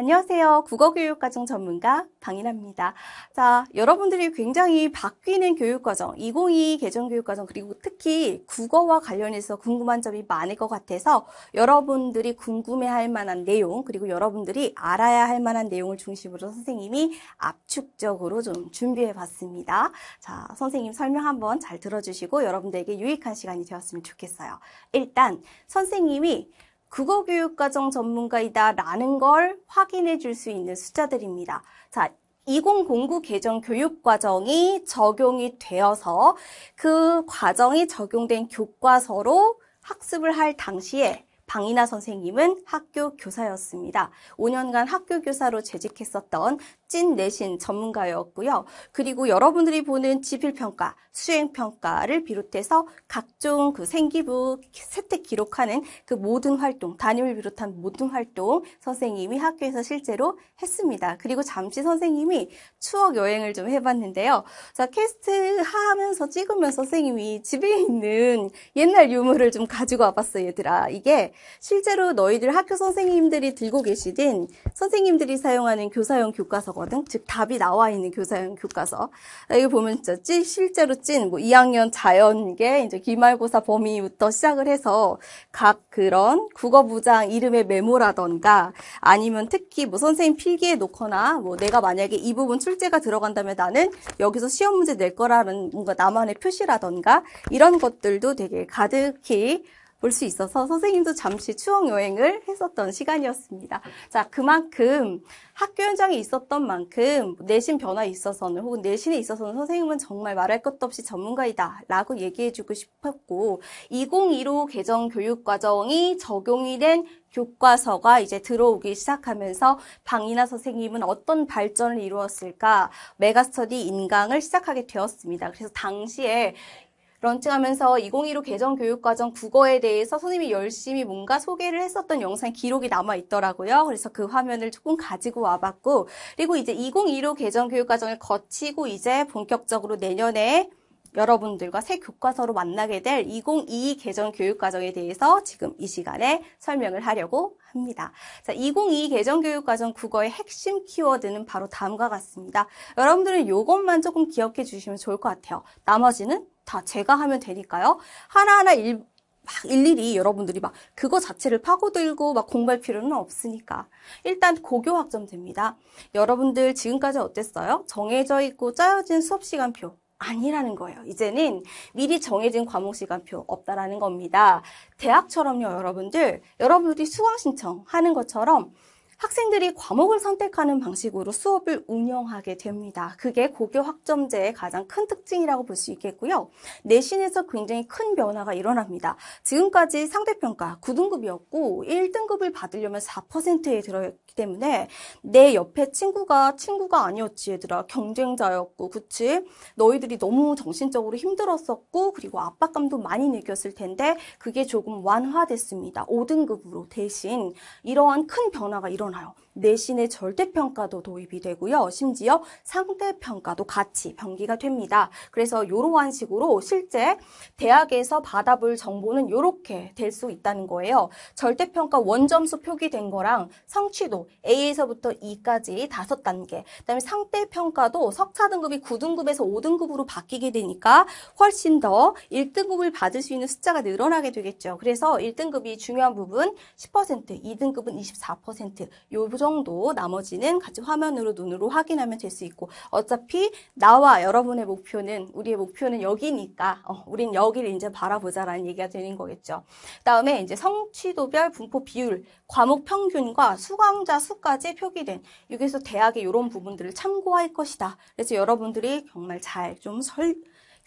안녕하세요. 국어교육과정 전문가 방인아입니다. 자, 여러분들이 굉장히 바뀌는 교육과정, 2022 개정교육과정, 그리고 특히 국어와 관련해서 궁금한 점이 많을 것 같아서 여러분들이 궁금해할 만한 내용, 그리고 여러분들이 알아야 할 만한 내용을 중심으로 선생님이 압축적으로 좀 준비해 봤습니다. 자, 선생님 설명 한번 잘 들어주시고 여러분들에게 유익한 시간이 되었으면 좋겠어요. 일단, 선생님이 국어 교육과정 전문가이다 라는 걸 확인해 줄 수 있는 숫자들입니다. 자, 2009 개정 교육 과정이 적용이 되어서 그 과정이 적용된 교과서로 학습을 할 당시에 방이나 선생님은 학교 교사였습니다. 5년간 학교 교사로 재직했었던 찐 내신 전문가였고요. 그리고 여러분들이 보는 지필평가, 수행평가를 비롯해서 각종 그 생기부 세택 기록하는 그 모든 활동, 담임을 비롯한 모든 활동 선생님이 학교에서 실제로 했습니다. 그리고 잠시 선생님이 추억 여행을 좀 해봤는데요. 자, 캐스트 하면서 찍으면 선생님이 집에 있는 옛날 유물을 좀 가지고 와봤어요, 얘들아. 이게 실제로 너희들 학교 선생님들이 들고 계시든 선생님들이 사용하는 교사용 교과서 나오거든. 즉 답이 나와 있는 교사형 교과서. 여기 그러니까 보면 진짜 찐, 실제로 찐뭐 2학년 자연계 이제 기말고사 범위부터 시작을 해서 각 그런 국어부장 이름의 메모라던가 아니면 특히 뭐 선생님 필기에 놓거나 뭐 내가 만약에 이 부분 출제가 들어간다면 나는 여기서 시험 문제 낼 거라는 뭔가 나만의 표시라던가 이런 것들도 되게 가득히 볼수 있어서 선생님도 잠시 추억 여행을 했었던 시간이었습니다. 자, 그만큼 학교 현장에 있었던 만큼 내신 변화에 있어서는 혹은 내신에 있어서는 선생님은 정말 말할 것도 없이 전문가이다 라고 얘기해주고 싶었고 2015 개정 교육과정이 적용이 된 교과서가 이제 들어오기 시작하면서 방이나 선생님은 어떤 발전을 이루었을까 메가스터디 인강을 시작하게 되었습니다. 그래서 당시에 런칭하면서 2015 개정 교육과정 국어에 대해서 선생님이 열심히 뭔가 소개를 했었던 영상 기록이 남아 있더라고요. 그래서 그 화면을 조금 가지고 와봤고, 그리고 이제 2015 개정 교육과정을 거치고 이제 본격적으로 내년에 여러분들과 새 교과서로 만나게 될 2022 개정 교육과정에 대해서 지금 이 시간에 설명을 하려고 합니다. 자, 2022 개정 교육과정 국어의 핵심 키워드는 바로 다음과 같습니다. 여러분들은 이것만 조금 기억해 주시면 좋을 것 같아요. 나머지는 다 제가 하면 되니까요. 하나하나 일, 막 일일이 여러분들이 막 그거 자체를 파고들고 막 공부할 필요는 없으니까 일단 고교 학점제입니다. 여러분들 지금까지 어땠어요? 정해져 있고 짜여진 수업 시간표 아니라는 거예요. 이제는 미리 정해진 과목 시간표 없다라는 겁니다. 대학처럼요, 여러분들. 여러분들이 수강 신청하는 것처럼 학생들이 과목을 선택하는 방식으로 수업을 운영하게 됩니다. 그게 고교 학점제의 가장 큰 특징이라고 볼 수 있겠고요. 내신에서 굉장히 큰 변화가 일어납니다. 지금까지 상대평가 9등급이었고 1등급을 받으려면 4%에 들어있기 때문에 내 옆에 친구가 친구가 아니었지 얘들아 경쟁자였고 그치 너희들이 너무 정신적으로 힘들었었고 그리고 압박감도 많이 느꼈을 텐데 그게 조금 완화됐습니다. 5등급으로 대신 이러한 큰 변화가 일어납니다. 나요. 내신의 절대평가도 도입이 되고요. 심지어 상대평가도 같이 변기가 됩니다. 그래서 이러한 식으로 실제 대학에서 받아볼 정보는 이렇게 될 수 있다는 거예요. 절대평가 원점수 표기된 거랑 성취도 A에서부터 E까지 다섯 단계 그다음에 상대평가도 석차 등급이 9등급에서 5등급으로 바뀌게 되니까 훨씬 더 1등급을 받을 수 있는 숫자가 늘어나게 되겠죠. 그래서 1등급이 중요한 부분 10%, 2등급은 24%요 정 정도 나머지는 같이 화면으로 눈으로 확인하면 될 수 있고 어차피 나와 여러분의 목표는 우리의 목표는 여기니까 어, 우린 여기를 이제 바라보자라는 얘기가 되는 거겠죠. 그다음에 이제 성취도별 분포 비율, 과목 평균과 수강자 수까지 표기된 여기서 대학의 이런 부분들을 참고할 것이다. 그래서 여러분들이 정말 잘좀설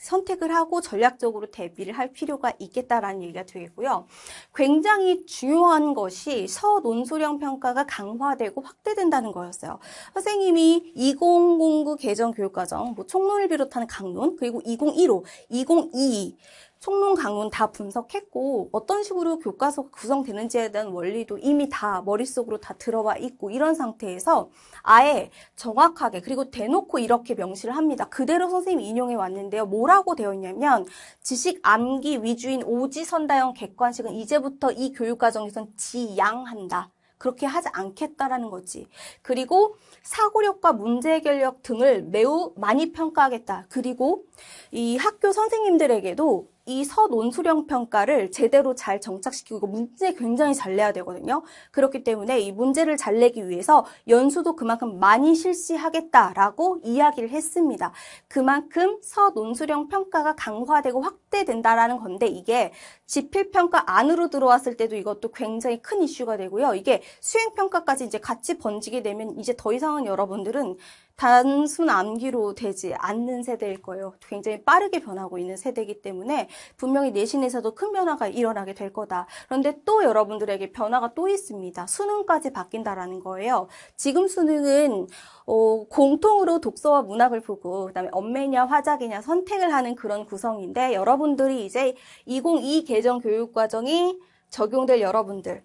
선택을 하고 전략적으로 대비를 할 필요가 있겠다라는 얘기가 되겠고요. 굉장히 중요한 것이 서논소령 평가가 강화되고 확대된다는 거였어요. 선생님이 2009 개정 교육과정, 뭐 총론을 비롯한 강론, 그리고 2015, 2022 총론 강론 다 분석했고 어떤 식으로 교과서가 구성되는지에 대한 원리도 이미 다 머릿속으로 다 들어와 있고 이런 상태에서 아예 정확하게 그리고 대놓고 이렇게 명시를 합니다. 그대로 선생님이 인용해 왔는데요. 뭐라고 되어 있냐면 지식 암기 위주인 오지선다형 객관식은 이제부터 이 교육과정에선 지양한다. 그렇게 하지 않겠다라는 거지. 그리고 사고력과 문제 해결력 등을 매우 많이 평가하겠다. 그리고 이 학교 선생님들에게도 이 서논술형 평가를 제대로 잘 정착시키고 문제 굉장히 잘 내야 되거든요. 그렇기 때문에 이 문제를 잘 내기 위해서 연수도 그만큼 많이 실시하겠다라고 이야기를 했습니다. 그만큼 서논술형 평가가 강화되고 확대된다라는 건데 이게 지필평가 안으로 들어왔을 때도 이것도 굉장히 큰 이슈가 되고요. 이게 수행평가까지 이제 같이 번지게 되면 이제 더 이상은 여러분들은 단순 암기로 되지 않는 세대일 거예요. 굉장히 빠르게 변하고 있는 세대이기 때문에 분명히 내신에서도 큰 변화가 일어나게 될 거다. 그런데 또 여러분들에게 변화가 또 있습니다. 수능까지 바뀐다라는 거예요. 지금 수능은 어, 공통으로 독서와 문학을 보고 그다음에 엄매냐 화작이냐 선택을 하는 그런 구성인데 여러분들이 이제 2022 개정 교육 과정이 적용될 여러분들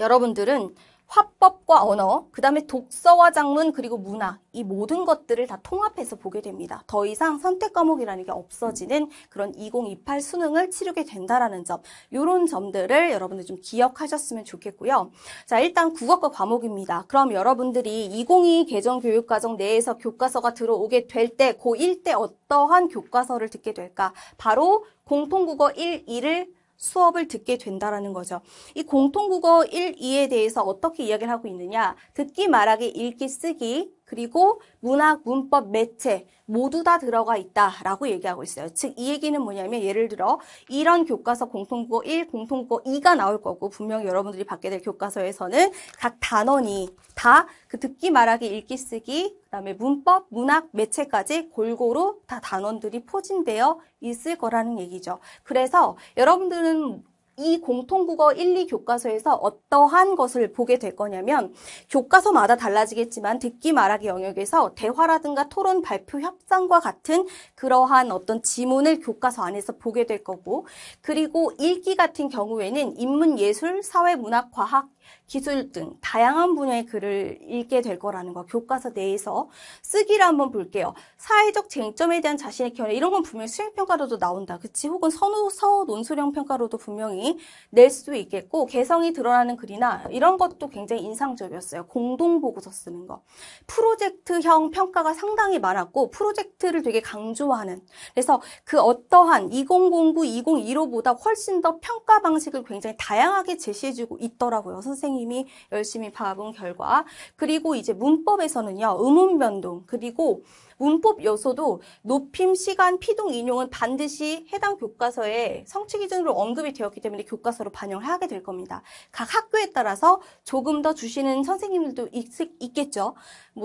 여러분들은 화법과 언어, 그 다음에 독서와 작문, 그리고 문학, 이 모든 것들을 다 통합해서 보게 됩니다. 더 이상 선택 과목이라는 게 없어지는 그런 2028 수능을 치르게 된다라는 점, 이런 점들을 여러분들 좀 기억하셨으면 좋겠고요. 자, 일단 국어과 과목입니다. 그럼 여러분들이 2022 개정 교육과정 내에서 교과서가 들어오게 될 때, 고1 때 어떠한 교과서를 듣게 될까? 바로 공통국어 1, 2를 수업을 듣게 된다라는 거죠. 이 공통국어 1, 2에 대해서 어떻게 이야기를 하고 있느냐? 듣기, 말하기, 읽기, 쓰기 그리고 문학, 문법, 매체 모두 다 들어가 있다라고 얘기하고 있어요. 즉 이 얘기는 뭐냐면 예를 들어 이런 교과서 공통고어 1, 공통고어 2가 나올 거고 분명 여러분들이 받게 될 교과서에서는 각 단원이 다 그 듣기 말하기 읽기 쓰기 그다음에 문법, 문학, 매체까지 골고루 다 단원들이 포진되어 있을 거라는 얘기죠. 그래서 여러분들은 이 공통국어 1, 2 교과서에서 어떠한 것을 보게 될 거냐면 교과서마다 달라지겠지만 듣기 말하기 영역에서 대화라든가 토론 발표 협상과 같은 그러한 어떤 지문을 교과서 안에서 보게 될 거고 그리고 읽기 같은 경우에는 인문 예술, 사회 문학, 과학 기술 등 다양한 분야의 글을 읽게 될 거라는 거 교과서 내에서 쓰기를 한번 볼게요. 사회적 쟁점에 대한 자신의 견해 이런 건 분명히 수행평가로도 나온다. 그치? 혹은 선호서 논술형 평가로도 분명히 낼수도 있겠고 개성이 드러나는 글이나 이런 것도 굉장히 인상적이었어요. 공동보고서 쓰는 거. 프로젝트형 평가가 상당히 많았고 프로젝트를 되게 강조하는 그래서 그 어떠한 2009, 2015보다 훨씬 더 평가 방식을 굉장히 다양하게 제시해주고 있더라고요. 선생님. 선생님이 열심히 봐본 결과 그리고 이제 문법에서는요 음운 변동 그리고 문법 요소도 높임, 시간, 피동, 인용은 반드시 해당 교과서에 성취 기준으로 언급이 되었기 때문에 교과서로 반영을 하게 될 겁니다. 각 학교에 따라서 조금 더 주시는 선생님들도 있, 겠죠뭐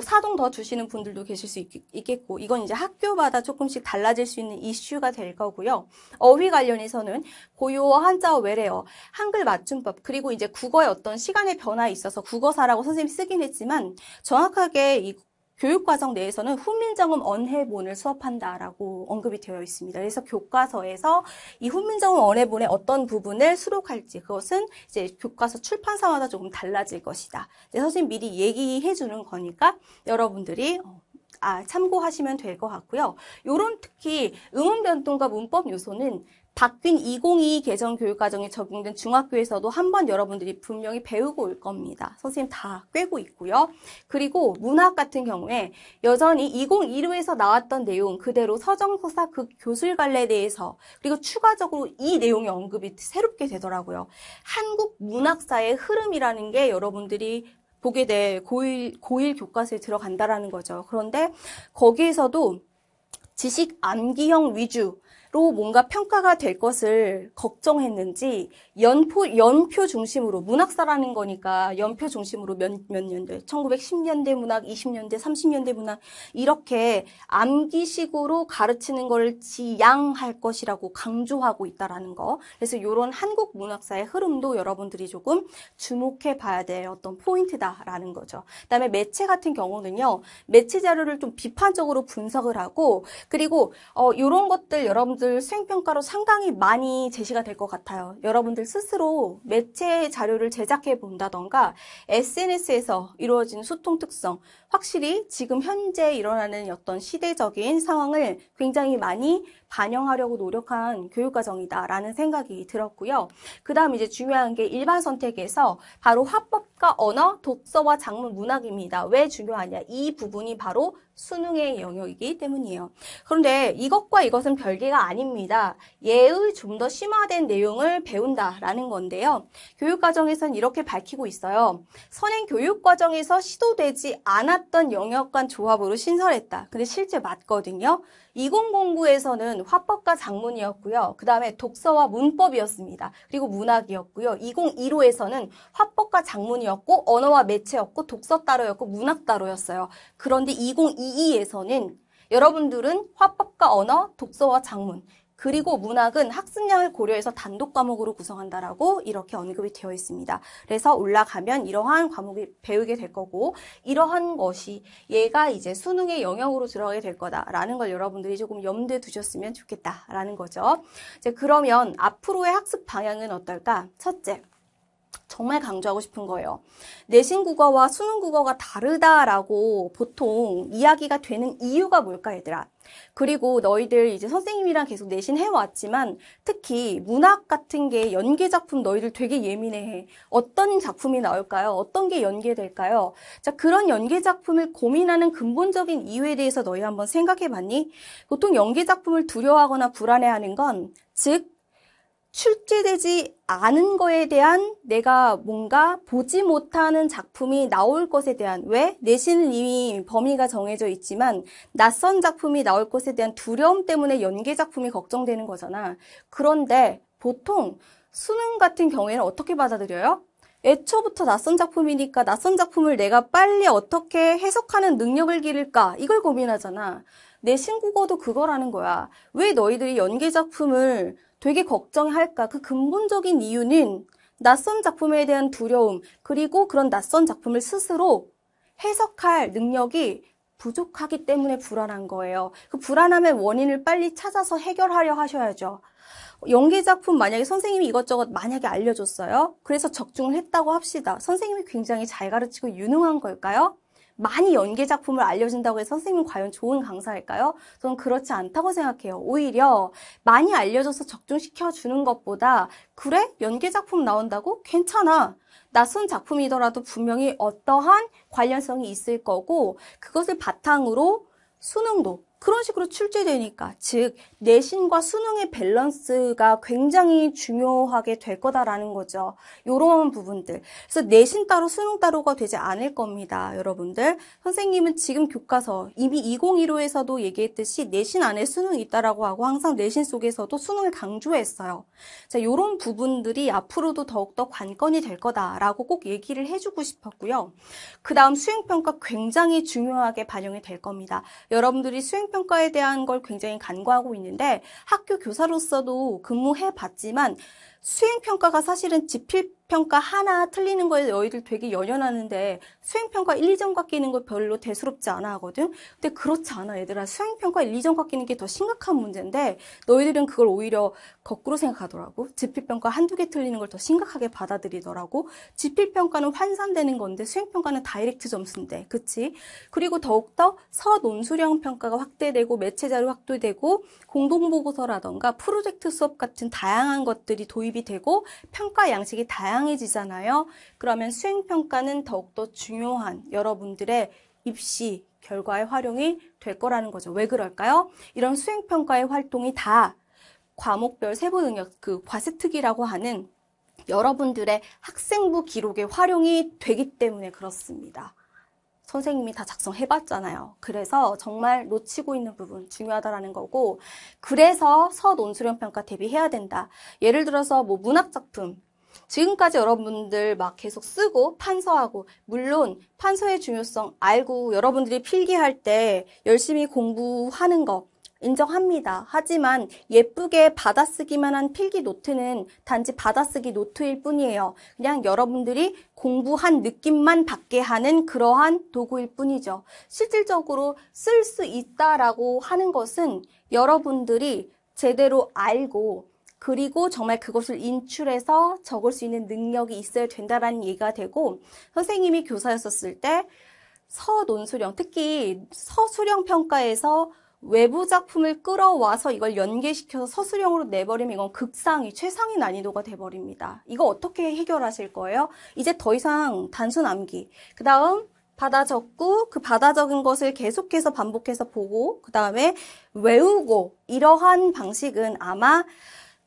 사동 더 주시는 분들도 계실 수 있, 있겠고 이건 이제 학교마다 조금씩 달라질 수 있는 이슈가 될 거고요. 어휘 관련해서는 고요어 한자어, 외래어, 한글 맞춤법 그리고 이제 국어의 어떤 시간의 변화에 있어서 국어사라고 선생님이 쓰긴 했지만 정확하게 이 교육과정 내에서는 훈민정음 언해본을 수업한다라고 언급이 되어 있습니다. 그래서 교과서에서 이 훈민정음 언해본의 어떤 부분을 수록할지 그것은 이제 교과서 출판사마다 조금 달라질 것이다. 이제 선생님 미리 얘기해 주는 거니까 여러분들이 어, 아, 참고하시면 될 것 같고요. 요런 특히 음운 변동과 문법 요소는 바뀐 2022 개정 교육과정에 적용된 중학교에서도 한 번 여러분들이 분명히 배우고 올 겁니다. 선생님 다 꿰고 있고요. 그리고 문학 같은 경우에 여전히 2015에서 나왔던 내용 그대로 서정서사 극 교술 관례에 대해서 그리고 추가적으로 이 내용의 언급이 새롭게 되더라고요. 한국 문학사의 흐름이라는 게 여러분들이 보게 될 고1, 고1 교과서에 들어간다라는 거죠. 그런데 거기에서도 지식 암기형 위주 로 뭔가 평가가 될 것을 걱정했는지 연포, 연표 중심으로 문학사라는 거니까 연표 중심으로 몇, 몇 년대 1910년대 문학, 20년대, 30년대 문학 이렇게 암기식으로 가르치는 걸 지양할 것이라고 강조하고 있다라는 거 그래서 이런 한국 문학사의 흐름도 여러분들이 조금 주목해 봐야 될 어떤 포인트다라는 거죠 그다음에 매체 같은 경우는요 매체 자료를 좀 비판적으로 분석을 하고 그리고 어, 이런 것들 여러분들 자료들 수행평가로 상당히 많이 제시가 될 것 같아요. 여러분들 스스로 매체 자료를 제작해 본다던가 SNS에서 이루어진 소통 특성, 확실히 지금 현재 일어나는 어떤 시대적인 상황을 굉장히 많이 반영하려고 노력한 교육과정이다라는 생각이 들었고요. 그 다음 이제 중요한 게 일반 선택에서 바로 화법 그러니까 언어, 독서와 작문, 문학입니다. 왜 중요하냐? 이 부분이 바로 수능의 영역이기 때문이에요. 그런데 이것과 이것은 별개가 아닙니다. 예의 좀 더 심화된 내용을 배운다라는 건데요. 교육과정에선 이렇게 밝히고 있어요. 선행 교육과정에서 시도되지 않았던 영역 간 조합으로 신설했다. 근데 실제 맞거든요. 2009에서는 화법과 작문이었고요. 그 다음에 독서와 문법이었습니다. 그리고 문학이었고요. 2015에서는 화법과 작문이었고 언어와 매체였고 독서 따로였고 문학 따로였어요. 그런데 2022에서는 여러분들은 화법과 언어, 독서와 작문 그리고 문학은 학습량을 고려해서 단독 과목으로 구성한다라고 이렇게 언급이 되어 있습니다. 그래서 올라가면 이러한 과목이 배우게 될 거고 이러한 것이 얘가 이제 수능의 영역으로 들어가게 될 거다라는 걸 여러분들이 조금 염두에 두셨으면 좋겠다라는 거죠. 이제 그러면 앞으로의 학습 방향은 어떨까? 첫째, 정말 강조하고 싶은 거예요. 내신 국어와 수능 국어가 다르다라고 보통 이야기가 되는 이유가 뭘까 얘들아? 그리고 너희들 이제 선생님이랑 계속 내신 해왔지만 특히 문학 같은 게 연계 작품 너희들 되게 예민해해. 어떤 작품이 나올까요? 어떤 게 연계될까요? 자, 그런 연계 작품을 고민하는 근본적인 이유에 대해서 너희 한번 생각해 봤니? 보통 연계 작품을 두려워하거나 불안해하는 건 즉, 출제되지 않은 거에 대한 내가 뭔가 보지 못하는 작품이 나올 것에 대한 왜? 내신은 이미 범위가 정해져 있지만 낯선 작품이 나올 것에 대한 두려움 때문에 연계 작품이 걱정되는 거잖아. 그런데 보통 수능 같은 경우에는 어떻게 받아들여요? 애초부터 낯선 작품이니까 낯선 작품을 내가 빨리 어떻게 해석하는 능력을 기를까? 이걸 고민하잖아. 내 신국어도 그거라는 거야. 왜 너희들이 연계 작품을 되게 걱정할까? 그 근본적인 이유는 낯선 작품에 대한 두려움, 그리고 그런 낯선 작품을 스스로 해석할 능력이 부족하기 때문에 불안한 거예요. 그 불안함의 원인을 빨리 찾아서 해결하려 하셔야죠. 연기 작품 만약에 선생님이 이것저것 만약에 알려줬어요. 그래서 적중을 했다고 합시다. 선생님이 굉장히 잘 가르치고 유능한 걸까요? 많이 연계 작품을 알려준다고 해서 선생님 은 과연 좋은 강사일까요? 저는 그렇지 않다고 생각해요. 오히려 많이 알려줘서 적중시켜주는 것보다 그래? 연계 작품 나온다고? 괜찮아. 낯선 작품이더라도 분명히 어떠한 관련성이 있을 거고 그것을 바탕으로 수능도 그런 식으로 출제되니까 즉 내신과 수능의 밸런스가 굉장히 중요하게 될 거다라는 거죠. 요런 부분들. 그래서 내신 따로 수능 따로가 되지 않을 겁니다. 여러분들 선생님은 지금 교과서 이미 2015에서도 얘기했듯이 내신 안에 수능이 있다라고 하고 항상 내신 속에서도 수능을 강조했어요. 자, 요런 부분들이 앞으로도 더욱더 관건이 될 거다라고 꼭 얘기를 해주고 싶었고요. 그 다음 수행평가 굉장히 중요하게 반영이 될 겁니다. 여러분들이 수행 평가에 대한 걸 굉장히 간과하고 있는데 학교 교사로서도 근무해 봤지만 수행평가가 사실은 지필평가 하나 틀리는 거에 너희들 되게 연연하는데 수행평가 1, 2점 깎이는 거 별로 대수롭지 않아 하거든? 근데 그렇지 않아, 얘들아. 수행평가 1, 2점 깎이는 게 더 심각한 문제인데 너희들은 그걸 오히려 거꾸로 생각하더라고. 지필평가 한두 개 틀리는 걸 더 심각하게 받아들이더라고. 지필평가는 환산되는 건데 수행평가는 다이렉트 점수인데, 그치? 그리고 더욱더 서논술형 평가가 확대되고 매체자료 확대되고 공동보고서라던가 프로젝트 수업 같은 다양한 것들이 도입 도입이 되고 평가 양식이 다양해지잖아요. 그러면 수행평가는 더욱더 중요한 여러분들의 입시 결과의 활용이 될 거라는 거죠. 왜 그럴까요? 이런 수행평가의 활동이 다 과목별 세부 능력, 그 과세특이라고 하는 여러분들의 학생부 기록의 활용이 되기 때문에 그렇습니다. 선생님이 다 작성해봤잖아요. 그래서 정말 놓치고 있는 부분 중요하다라는 거고 그래서 서논술형 평가 대비해야 된다. 예를 들어서 뭐 문학 작품 지금까지 여러분들 막 계속 쓰고 판서하고 물론 판서의 중요성 알고 여러분들이 필기할 때 열심히 공부하는 것 인정합니다. 하지만 예쁘게 받아쓰기만 한 필기 노트는 단지 받아쓰기 노트일 뿐이에요. 그냥 여러분들이 공부한 느낌만 받게 하는 그러한 도구일 뿐이죠. 실질적으로 쓸 수 있다라고 하는 것은 여러분들이 제대로 알고 그리고 정말 그것을 인출해서 적을 수 있는 능력이 있어야 된다라는 얘기가 되고 선생님이 교사였었을 때 서논술형 특히 서술형 평가에서 외부 작품을 끌어와서 이걸 연계시켜서 서술형으로 내버리면 이건 극상이 최상위 난이도가 돼버립니다. 이거 어떻게 해결하실 거예요? 이제 더 이상 단순 암기. 그 다음 받아 적고 그 받아 적은 것을 계속해서 반복해서 보고 그 다음에 외우고 이러한 방식은 아마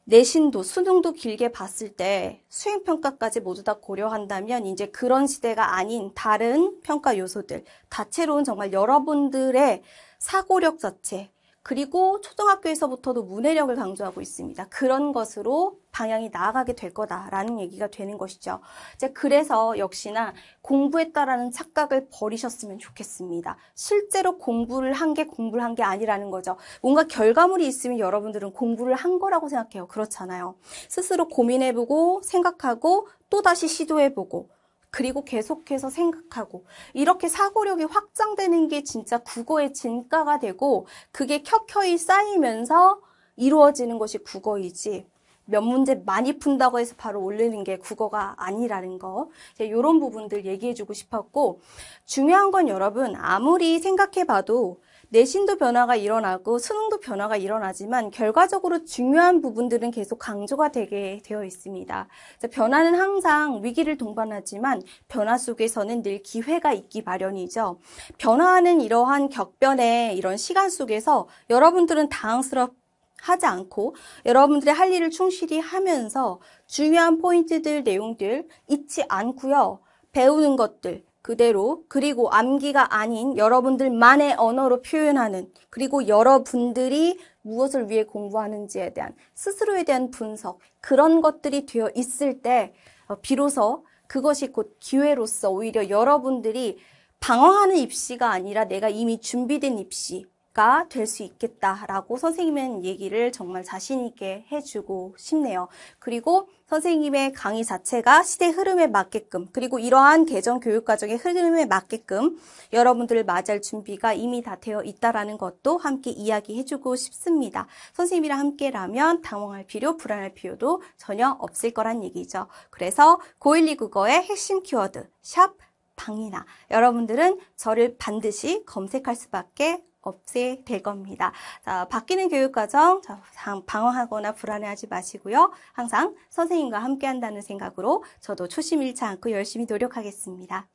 내신도 수능도 길게 봤을 때 수행평가까지 모두 다 고려한다면 이제 그런 시대가 아닌 다른 평가 요소들 다채로운 정말 여러분들의 사고력 자체, 그리고 초등학교에서부터도 문해력을 강조하고 있습니다. 그런 것으로 방향이 나아가게 될 거다라는 얘기가 되는 것이죠. 이제 그래서 역시나 공부했다라는 착각을 버리셨으면 좋겠습니다. 실제로 공부를 한 게 공부를 한 게 아니라는 거죠. 뭔가 결과물이 있으면 여러분들은 공부를 한 거라고 생각해요. 그렇잖아요. 스스로 고민해보고 생각하고 또다시 시도해보고 그리고 계속해서 생각하고 이렇게 사고력이 확장되는 게 진짜 국어의 진가가 되고 그게 켜켜이 쌓이면서 이루어지는 것이 국어이지 몇 문제 많이 푼다고 해서 바로 올리는 게 국어가 아니라는 거 이런 부분들 얘기해주고 싶었고 중요한 건 여러분 아무리 생각해봐도 내신도 변화가 일어나고 수능도 변화가 일어나지만 결과적으로 중요한 부분들은 계속 강조가 되게 되어 있습니다. 변화는 항상 위기를 동반하지만 변화 속에서는 늘 기회가 있기 마련이죠. 변화하는 이러한 격변의 이런 시간 속에서 여러분들은 당황스럽 하지 않고 여러분들의 할 일을 충실히 하면서 중요한 포인트들, 내용들 잊지 않고요. 배우는 것들, 그대로 그리고 암기가 아닌 여러분들만의 언어로 표현하는 그리고 여러분들이 무엇을 위해 공부하는지에 대한 스스로에 대한 분석 그런 것들이 되어 있을 때 어, 비로소 그것이 곧 기회로서 오히려 여러분들이 방황하는 입시가 아니라 내가 이미 준비된 입시 가될수 있겠다라고 선생님은 얘기를 정말 자신있게 해주고 싶네요. 그리고 선생님의 강의 자체가 시대 흐름에 맞게끔 그리고 이러한 개정 교육 과정의 흐름에 맞게끔 여러분들을 맞을 준비가 이미 다 되어 있다라는 것도 함께 이야기해주고 싶습니다. 선생님이랑 함께라면 당황할 필요, 불안할 필요도 전혀 없을 거란 얘기죠. 그래서 고1 2국어의 핵심 키워드 샵 방이나 여러분들은 저를 반드시 검색할 수밖에 없애될 겁니다. 자, 바뀌는 교육과정 방황하거나 불안해하지 마시고요. 항상 선생님과 함께한다는 생각으로 저도 초심 잃지 않고 열심히 노력하겠습니다.